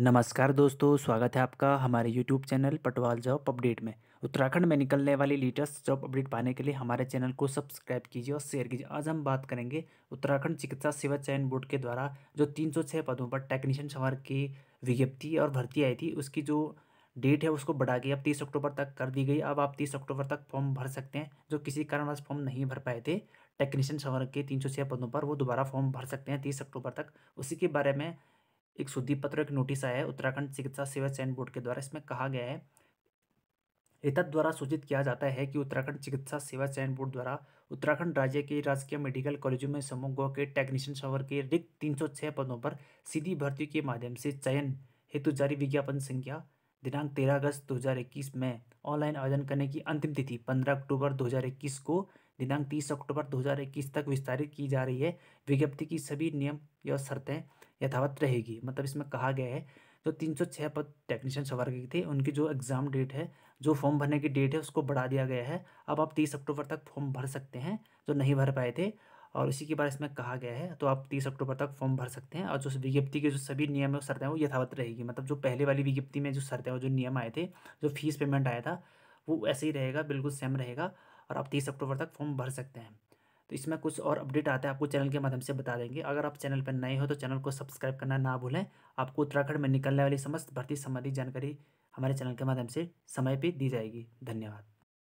नमस्कार दोस्तों स्वागत है आपका हमारे YouTube channel Patwal job update में उत्तराखंड में निकलने वाली लेटेस्ट जॉब अपडेट पाने के लिए हमारे चैनल को सब्सक्राइब कीजिए और शेयर कीजिए आज हम बात करेंगे उत्तराखंड चिकित्सा सेवा चयन बोर्ड के द्वारा जो 306 पदों पर टेक्नीशियन सवार की विज्ञप्ति और भर्ती आई थी उसकी जो डेट है उसको बढ़ा के अब तीस अक्टूबर तक कर दी गई अब आप तीस अक्टूबर तक फॉर्म भर सकते हैं जो किसी कारणवश फॉर्म नहीं भर पाए थे टेक्नीशियन सवार के तीन सौ छः पदों पर वो दोबारा फॉर्म भर सकते हैं तीस अक्टूबर तक उसी के बारे में एक शुद्धि पत्र एक नोटिस आया है उत्तराखंड चिकित्सा सेवा चयन बोर्ड के द्वारा इसमें कहा गया है एतद द्वारा सूचित किया जाता है कि उत्तराखंड चिकित्सा सेवा चयन बोर्ड द्वारा उत्तराखंड राज्य के राजकीय मेडिकल कॉलेजों में समूह गौ के टेक्नीशियन सवर के रिक्त 306 पदों पर सीधी भर्ती के माध्यम से चयन हेतु जारी विज्ञापन संख्या दिनांक 13 अगस्त 2021 में ऑनलाइन आवेदन करने की अंतिम तिथि 15 अक्टूबर 2021 को दिनांक 30 अक्टूबर 2021 तक विस्तारित की जा रही है विज्ञप्ति की सभी नियम या शर्तें यथावत रहेगी मतलब इसमें कहा गया है जो छः पद टेक्नीशियन सवार की थी उनकी जो एग्ज़ाम डेट है जो फॉर्म भरने की डेट है उसको बढ़ा दिया गया है अब आप तीस अक्टूबर तक फॉर्म भर सकते हैं जो नहीं भर पाए थे और इसी के बारे इसमें कहा गया है तो आप तीस अक्टूबर तक फॉर्म भर सकते हैं और जो विज्ञप्ति के जो सभी नियम और शर्तें वो यथावत रहेगी मतलब जो पहले वाली विज्ञप्ति में जो शर्तें जो नियम आए थे जो फीस पेमेंट आया था वो ऐसे ही रहेगा बिल्कुल सेम रहेगा और आप तीस अक्टूबर तक फॉर्म भर सकते हैं तो इसमें कुछ और अपडेट आता है आपको चैनल के माध्यम से बता देंगे अगर आप चैनल पर नए हो तो चैनल को सब्सक्राइब करना ना भूलें आपको उत्तराखंड में निकलने वाली समस्त भर्ती संबंधी जानकारी हमारे चैनल के माध्यम से समय पर दी जाएगी धन्यवाद